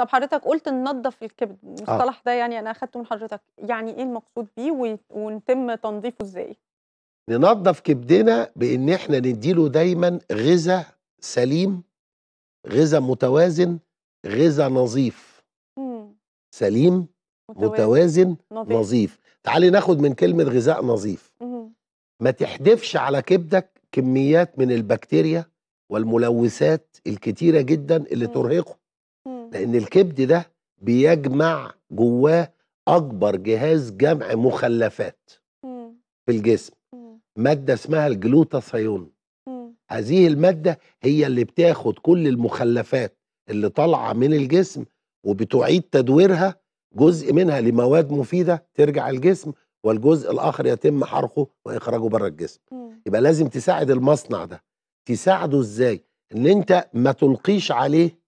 طب حضرتك قلت ننظف الكبد آه. المصطلح آه. ده يعني انا اخدته من حضرتك يعني ايه المقصود بيه ونتم تنظيفه ازاي ننظف كبدنا بان احنا نديله دايما غذاء سليم غذاء متوازن غذاء نظيف مم. سليم متوازن, متوازن نظيف. نظيف تعالي ناخد من كلمه غذاء نظيف مم. ما تحدفش على كبدك كميات من البكتيريا والملوثات الكتيره جدا اللي مم. ترهقه لان الكبد ده بيجمع جواه اكبر جهاز جمع مخلفات في الجسم ماده اسمها الجلوتاثيون هذه الماده هي اللي بتاخد كل المخلفات اللي طالعه من الجسم وبتعيد تدويرها جزء منها لمواد مفيده ترجع الجسم والجزء الاخر يتم حرقه واخراجه بره الجسم يبقى لازم تساعد المصنع ده تساعده ازاي ان انت ما تلقيش عليه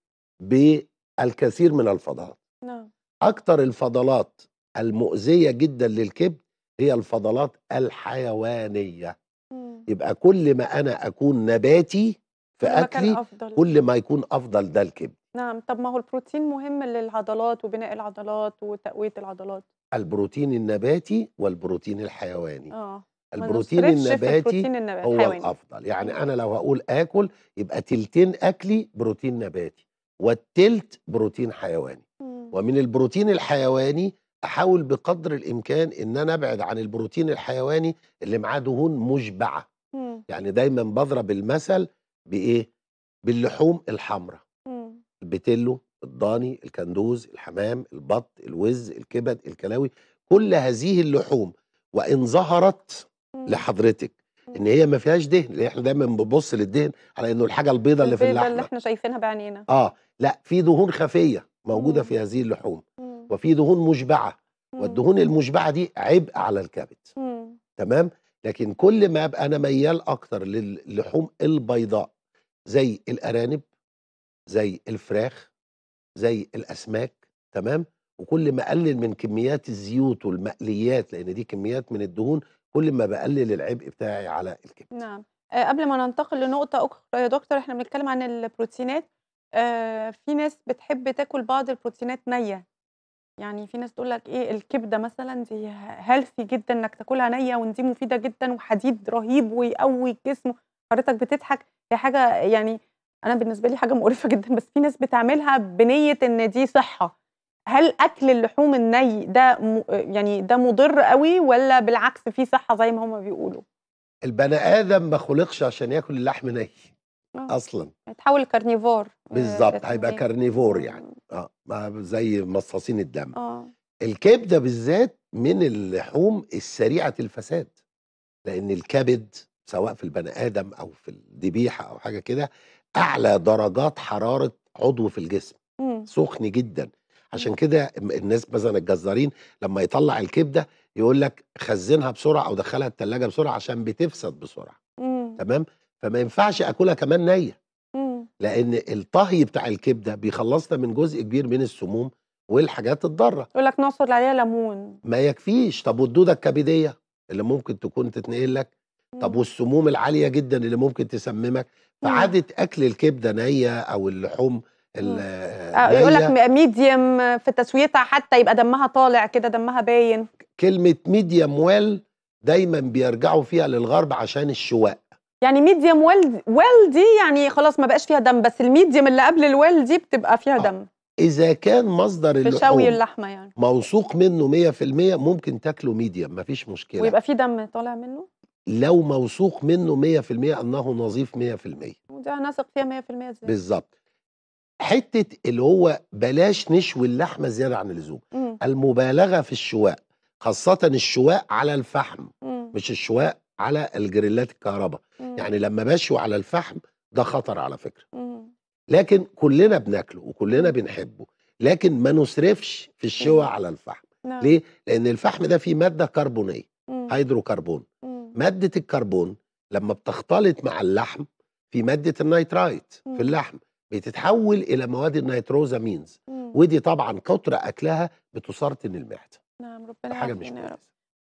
ب الكثير من الفضلات نعم أكثر الفضلات المؤذية جدا للكبد هي الفضلات الحيوانية مم. يبقى كل ما أنا أكون نباتي في أكلي كل ما يكون أفضل ده الكبد نعم طب ما هو البروتين مهم للعضلات وبناء العضلات وتقوية العضلات البروتين النباتي والبروتين الحيواني آه. البروتين النباتي, البروتين هو الأفضل يعني أنا لو هقول آكل يبقى تلتين أكلي بروتين نباتي والتلت بروتين حيواني ومن البروتين الحيواني احاول بقدر الامكان ان انا ابعد عن البروتين الحيواني اللي معاه دهون مشبعه يعني دايما بضرب المثل بايه باللحوم الحمراء البتلو الضاني الكندوز الحمام البط الوز الكبد الكلاوي كل هذه اللحوم وان ظهرت لحضرتك ان هي ما فيهاش دهن احنا دايما بنبص للدهن على انه الحاجه البيضه اللي في اللحمه اللي احنا شايفينها بعينينا اه لا في دهون خفيه موجوده مم. في هذه اللحوم مم. وفي دهون مشبعه والدهون المشبعه دي عبء على الكبد تمام لكن كل ما ابقى انا ميال اكتر للحوم البيضاء زي الارانب زي الفراخ زي الاسماك تمام وكل ما اقلل من كميات الزيوت والمقليات لان دي كميات من الدهون كل ما بقلل العبء بتاعي على الكبد نعم آه، قبل ما ننتقل لنقطة أخرى يا دكتور احنا بنتكلم عن البروتينات آه في ناس بتحب تاكل بعض البروتينات نية يعني في ناس تقول لك ايه الكبدة مثلا دي هيلثي جدا انك تاكلها نية وان دي مفيدة جدا وحديد رهيب ويقوي الجسم حضرتك بتضحك هي حاجة يعني أنا بالنسبة لي حاجة مقرفة جدا بس في ناس بتعملها بنية إن دي صحة هل اكل اللحوم الني ده يعني ده مضر قوي ولا بالعكس فيه صحه زي ما هما بيقولوا البني ادم ما خلقش عشان ياكل اللحم ني آه. اصلا هيتحول كارنيفور بالظبط آه، هيبقى كارنيفور يعني اه زي مصاصين الدم اه الكبده بالذات من اللحوم السريعه الفساد لان الكبد سواء في البني ادم او في الذبيحه او حاجه كده اعلى درجات حراره عضو في الجسم مم. سخن جدا عشان كده الناس مثلا الجزارين لما يطلع الكبده يقول لك خزنها بسرعه او دخلها الثلاجه بسرعه عشان بتفسد بسرعه مم. تمام فما ينفعش اكلها كمان نيه إمم. لان الطهي بتاع الكبده بيخلصنا من جزء كبير من السموم والحاجات الضاره يقول لك نعصر عليها ليمون ما يكفيش طب والدوده الكبديه اللي ممكن تكون تتنقل لك طب إمم. والسموم العاليه جدا اللي ممكن تسممك إمم. فعاده اكل الكبده نيه او اللحوم آه، يقول لك ميديم في تسويتها حتى يبقى دمها طالع كده دمها باين كلمه ميديم ويل دايما بيرجعوا فيها للغرب عشان الشواء يعني ميديم ويل ويل دي يعني خلاص ما بقاش فيها دم بس الميديم اللي قبل الويل دي بتبقى فيها آه. دم اذا كان مصدر في اللحوم شوي اللحمه يعني موثوق منه 100% ممكن تاكله ميديم مفيش مشكله ويبقى في دم طالع منه لو موثوق منه 100% انه نظيف 100% وده هنثق فيها 100% ازاي بالظبط حته اللي هو بلاش نشوي اللحمه زياده عن اللزوم مم. المبالغه في الشواء خاصه الشواء على الفحم مم. مش الشواء على الجريلات الكهرباء يعني لما بشوي على الفحم ده خطر على فكره مم. لكن كلنا بناكله وكلنا بنحبه لكن ما نسرفش في الشواء على الفحم نعم. ليه لان الفحم ده فيه ماده كربونيه هيدروكربون ماده الكربون لما بتختلط مع اللحم في ماده النيترايت مم. في اللحم بتتحول الى مواد النيتروزامينز ودي طبعا كتر اكلها بتسرطن المعده نعم ربنا حاجه مش كويسه